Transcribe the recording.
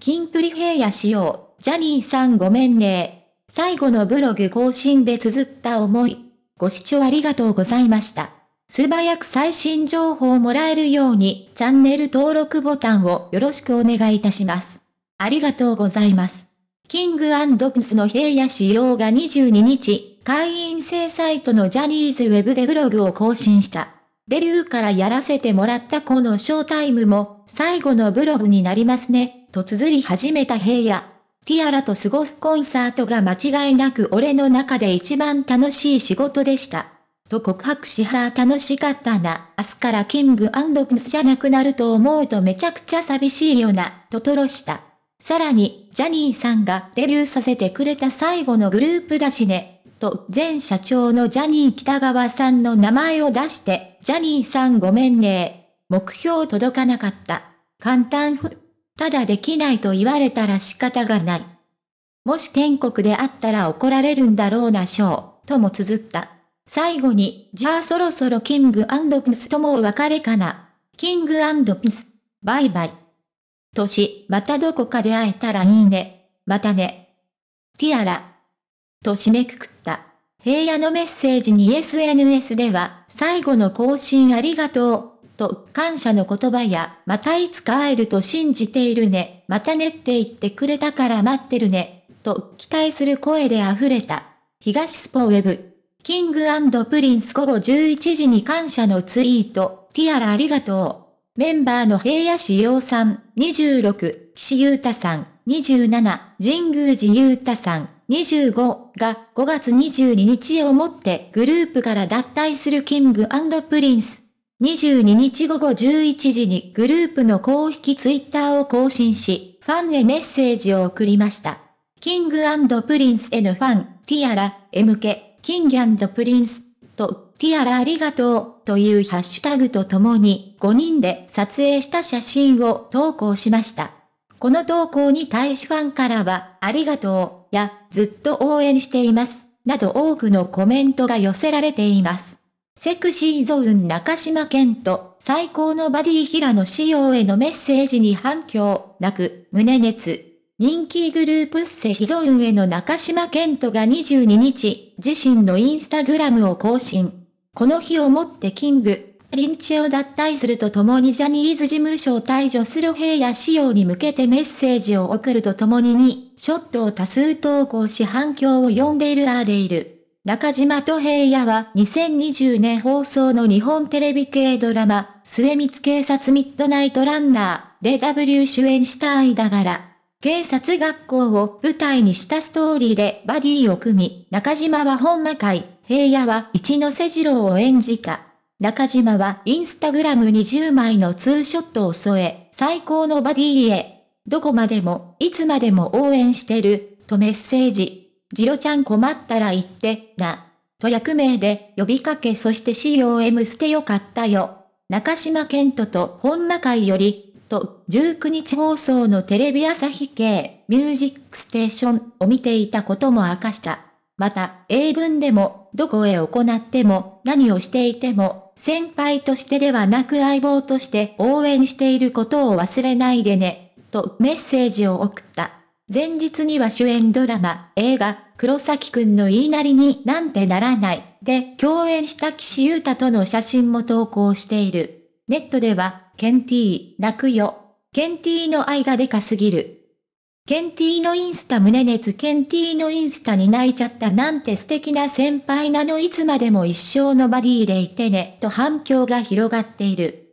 キンプリ平野仕様、ジャニーさんごめんね最後のブログ更新で綴った思い。ご視聴ありがとうございました。素早く最新情報をもらえるようにチャンネル登録ボタンをよろしくお願いいたします。ありがとうございます。キングプスの平野仕様が22日、会員制サイトのジャニーズウェブでブログを更新した。デビューからやらせてもらったこのショータイムも、最後のブログになりますね、と綴り始めた平野。ティアラと過ごすコンサートが間違いなく俺の中で一番楽しい仕事でした。と告白しは楽しかったな。明日からキングアンドプスじゃなくなると思うとめちゃくちゃ寂しいよな、とトロした。さらに、ジャニーさんがデビューさせてくれた最後のグループだしね、と前社長のジャニー北川さんの名前を出して、ジャニーさんごめんね目標届かなかった。簡単ふ。ただできないと言われたら仕方がない。もし天国であったら怒られるんだろうなしょう、とも綴った。最後に、じゃあそろそろキングピスともお別れかな。キングピス、バイバイ。年、またどこかで会えたらいいね。またね。ティアラ。と締めくくった。平野のメッセージに SNS では、最後の更新ありがとう、と感謝の言葉や、またいつか会えると信じているね、またねって言ってくれたから待ってるね、と期待する声で溢れた。東スポウェブ。キングプリンス午後11時に感謝のツイート、ティアラありがとう。メンバーの平野志陽さん、26、岸優太さん、27、神宮寺優太さん、25が5月22日をもってグループから脱退するキングプリンス。22日午後11時にグループの公式ツイッターを更新し、ファンへメッセージを送りました。キングプリンスへのファン、ティアラ、MK、キングプリンス、と、ティアラありがとう、というハッシュタグとともに、5人で撮影した写真を投稿しました。この投稿に対しファンからは、ありがとう、や、ずっと応援しています、など多くのコメントが寄せられています。セクシーゾーン中島健と最高のバディ平野仕様へのメッセージに反響なく、胸熱。人気グループセシゾーンへの中島健人が22日、自身のインスタグラムを更新。この日をもってキング、リンチを脱退するとともにジャニーズ事務所を退場する平野仕様に向けてメッセージを送るとともにに、ショットを多数投稿し反響を呼んでいるアーでいる。中島と平野は2020年放送の日本テレビ系ドラマ、末光警察ミッドナイトランナーで W 主演した間柄。警察学校を舞台にしたストーリーでバディを組み、中島は本間会、平野は一ノ瀬二郎を演じた。中島はインスタグラム20枚のツーショットを添え、最高のバディへ。どこまでも、いつまでも応援してる、とメッセージ。ジロちゃん困ったら言って、な。と役名で呼びかけそして COM 捨てよかったよ。中島健人と本間会より、と19日放送のテレビ朝日系ミュージックステーションを見ていたことも明かした。また、英文でも、どこへ行っても、何をしていても、先輩としてではなく相棒として応援していることを忘れないでね、とメッセージを送った。前日には主演ドラマ、映画、黒崎くんの言いなりになんてならない、で共演した岸優太との写真も投稿している。ネットでは、ケンティー、泣くよ。ケンティーの愛がでかすぎる。ケンティーのインスタ胸熱ケンティーのインスタに泣いちゃったなんて素敵な先輩なのいつまでも一生のバディでいてねと反響が広がっている。